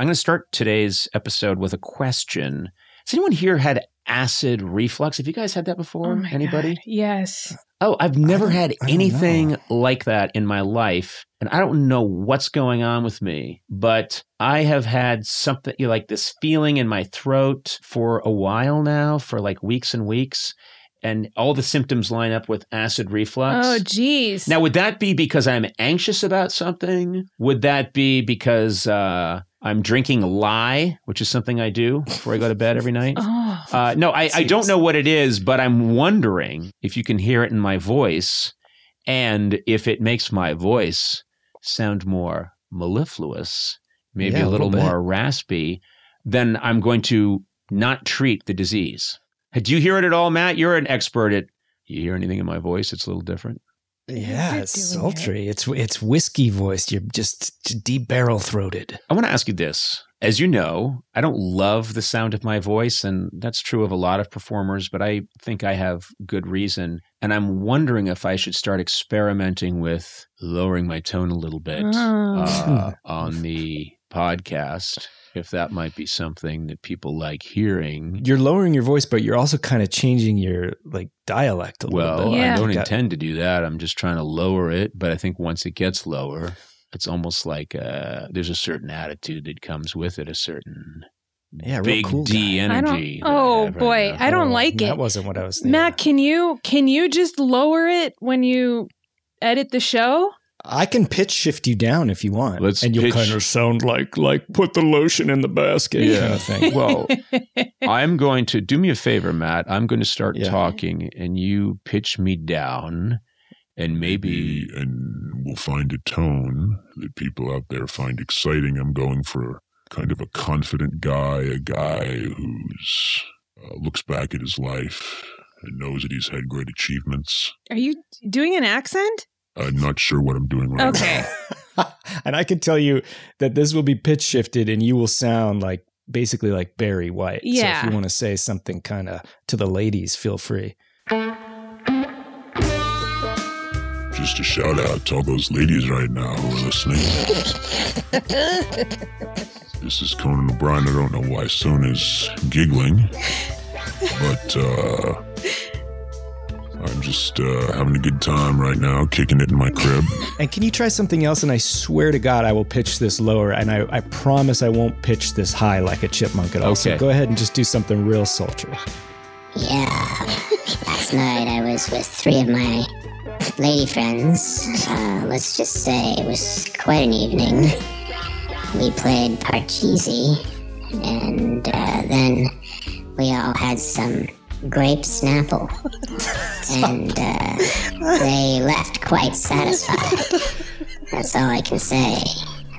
I'm going to start today's episode with a question. Has anyone here had acid reflux? Have you guys had that before? Oh Anybody? God, yes. Oh, I've never had anything like that in my life. And I don't know what's going on with me, but I have had something you know, like this feeling in my throat for a while now, for like weeks and weeks. And all the symptoms line up with acid reflux. Oh, geez. Now, would that be because I'm anxious about something? Would that be because uh, I'm drinking lye, which is something I do before I go to bed every night. oh, uh, no, I, I, don't know what it is, but I'm wondering if you can hear it in my voice and if it makes my voice sound more mellifluous, maybe yeah, a little, little more raspy, then I'm going to not treat the disease. Do you hear it at all, Matt? You're an expert at. You hear anything in my voice? It's a little different. Yeah, it's sultry. It. It's it's whiskey voiced. You're just deep barrel throated. I want to ask you this. As you know, I don't love the sound of my voice, and that's true of a lot of performers, but I think I have good reason. And I'm wondering if I should start experimenting with lowering my tone a little bit oh. uh, on the podcast if that might be something that people like hearing. You're lowering your voice, but you're also kind of changing your like dialect a well, little bit. Well, yeah. I don't uh, intend to do that. I'm just trying to lower it. But I think once it gets lower, it's almost like uh, there's a certain attitude that comes with it, a certain yeah, big cool D guy. energy. oh I boy, I don't like that it. That wasn't what I was. Thinking. Matt, can you can you just lower it when you edit the show? I can pitch shift you down if you want. Let's and you'll kind of sound like like put the lotion in the basket yeah. kind of thing. well, I'm going to do me a favor, Matt. I'm going to start yeah. talking and you pitch me down and maybe and we'll find a tone that people out there find exciting. I'm going for kind of a confident guy, a guy who's uh, looks back at his life and knows that he's had great achievements. Are you doing an accent? I'm not sure what I'm doing right okay. now. Okay. and I can tell you that this will be pitch shifted and you will sound like basically like Barry White. Yeah. So if you want to say something kind of to the ladies, feel free. Just a shout out to all those ladies right now who are listening. this is Conan O'Brien. I don't know why Sona's giggling, but uh, just uh, having a good time right now, kicking it in my crib. and can you try something else? And I swear to God, I will pitch this lower, and I, I promise I won't pitch this high like a chipmunk at all. Okay. So go ahead and just do something real sultry. Yeah. Last night I was with three of my lady friends. Uh, let's just say it was quite an evening. We played Parcheesi, and uh, then we all had some grape Snapple, and uh, they left quite satisfied. That's all I can say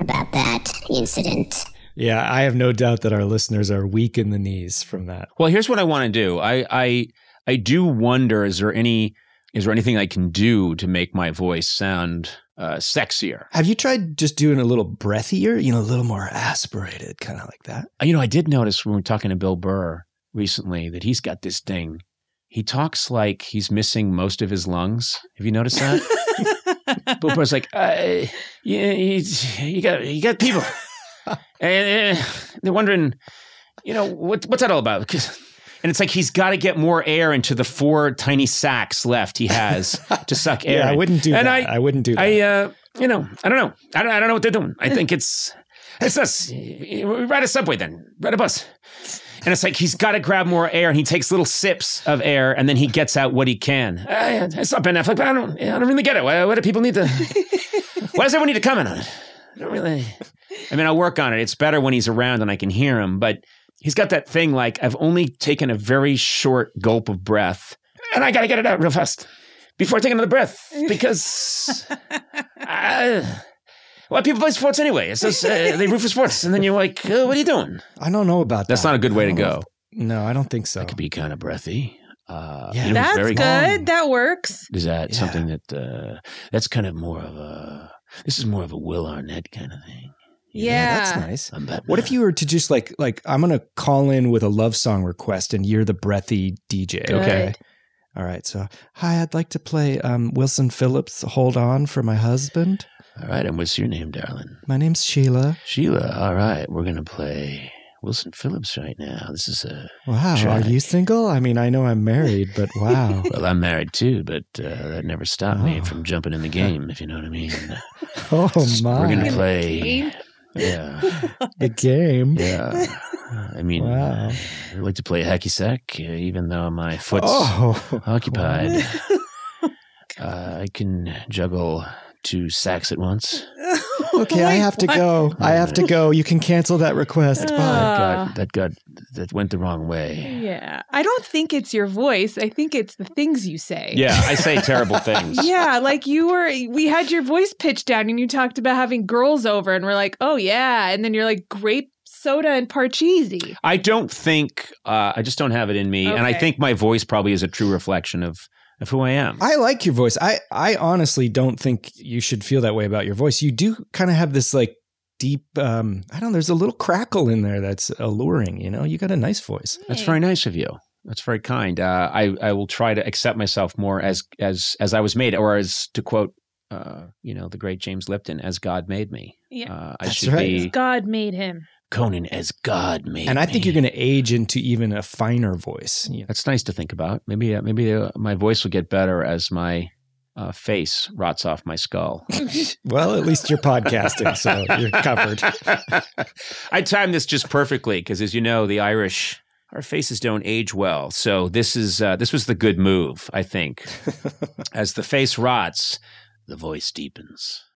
about that incident. Yeah, I have no doubt that our listeners are weak in the knees from that. Well, here's what I want to do. I I I do wonder is there any is there anything I can do to make my voice sound uh, sexier? Have you tried just doing a little breathier, you know, a little more aspirated, kind of like that? You know, I did notice when we were talking to Bill Burr recently that he's got this thing. He talks like he's missing most of his lungs. Have you noticed that? Booper's like, uh, you, you, you, got you got people, and uh, they're wondering, you know, what what's that all about? and it's like he's got to get more air into the four tiny sacks left he has to suck air. yeah, I wouldn't do and that. I, I wouldn't do that. I, uh, you know, I don't know. I don't, I don't know what they're doing. I think it's it's us. Ride a subway then. Ride a bus. And it's like he's got to grab more air, and he takes little sips of air, and then he gets out what he can. Uh, it's not Ben Affleck, but I don't, I don't really get it. Why, why do people need to? why does everyone need to comment on it? I don't really. I mean, I'll work on it. It's better when he's around and I can hear him, but he's got that thing like I've only taken a very short gulp of breath, and I got to get it out real fast before I take another breath because. why people play sports anyway? It's just, uh, they root for sports, and then you're like, uh, what are you doing? I don't know about that. That's not a good way to go. No, I don't think so. That could be kind of breathy. Uh, Yeah. That's very good. That works. Is that Yeah. something that uh, that's kind of more of a this is more of a Will Arnett kind of thing. that's Yeah. nice. I'm What if you were to just like like I'm gonna call in with a love song request and you're the breathy DJ? Good. All right. So hi, I'd like to play um, Wilson Phillips "Hold On" for my husband. All right. And what's your name, darling? My name's Sheila. Sheila. All right. We're going to play Wilson Phillips right now. This is a. Wow. Track. Are you single? I mean, I know I'm married, but wow. well, I'm married too, but uh, that never stopped oh. me from jumping in the game, if you know what I mean. oh, my. We're going to play. Yeah. the game. Yeah. I mean, wow. uh, I like to play hacky sack, uh, even though my foot's oh. occupied. Uh, I can juggle two sacks at once. okay, I have to go. I have to go. You can cancel that request. Bye. that, got, that got that went the wrong way. Yeah, I don't think it's your voice. I think it's the things you say. Yeah, I say terrible things. yeah, like you were. We had your voice pitched down, and you talked about having girls over, and we're like, oh yeah, and then you're like grape soda and parcheesi. I don't think. Uh, I just don't have it in me, okay. and I think my voice probably is a true reflection of of who I am. I like your voice. I I honestly don't think you should feel that way about your voice. You do kind of have this like deep um I don't know, there's a little crackle in there that's alluring, you know. You got a nice voice. Hey. That's very nice of you. That's very kind. Uh, I I will try to accept myself more as as as I was made or as to quote uh, you know, the great James Lipton, as God made me. Yeah, uh, I That's should right. be. God made him. Conan as God made. And I think me. you're going to age into even a finer voice. Yeah. That's nice to think about. Maybe uh, maybe uh, my voice will get better as my uh, face rots off my skull. well, at least you're podcasting, so you're covered. I timed this just perfectly because, as you know, the Irish our faces don't age well. So this is uh, this was the good move, I think. as the face rots, the voice deepens.